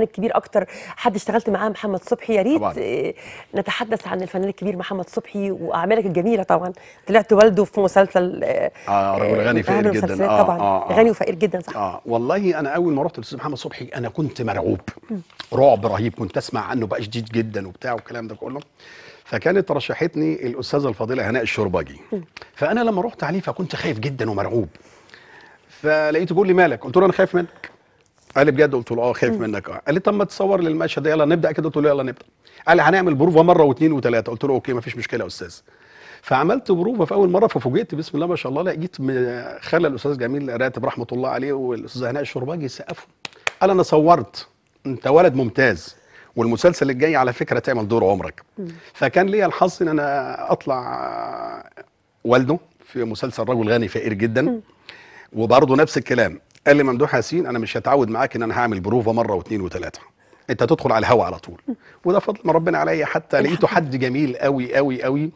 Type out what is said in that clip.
الفنان الكبير اكتر حد اشتغلت معاه محمد صبحي يا ريت آه، نتحدث عن الفنان الكبير محمد صبحي واعمالك الجميله طبعا طلعت والده في مسلسل اه, آه، رجل غني آه، فقير جدا آه طبعا آه آه غني وفقير جدا صح آه والله انا اول ما رحت الاستاذ محمد صبحي انا كنت مرعوب رعب رهيب كنت اسمع عنه بقى شديد جدا وبتاع والكلام ده كله فكانت رشحتني الاستاذه الفاضله هناء الشرباجي فانا لما رحت عليه فكنت خايف جدا ومرعوب فلقيته بيقول لي مالك قلت له انا خايف منك قال لي بجد قلت له اه خايف منك اه قال لي طب ما تصور لي ده يلا نبدا كده قلت له يلا نبدا قال لي هنعمل بروفه مره واثنين وثلاثه قلت له اوكي مفيش مشكله يا استاذ فعملت بروفه في اول مره ففوجئت بسم الله ما شاء الله لا جيت خلى الاستاذ جميل راتب رحمه الله عليه والاستاذ هناء الشرباجي سقفوا قال انا صورت انت ولد ممتاز والمسلسل الجاي على فكره تعمل دور عمرك فكان ليا الحظ ان انا اطلع والده في مسلسل رجل غني فقير جدا وبرضه نفس الكلام قال لي ممدوح ياسين انا مش هتعود معاك ان انا هعمل بروفه مره واثنين وثلاثه انت تدخل على الهوا على طول وده فضل من ربنا عليا حتى لقيته حد جميل قوي قوي قوي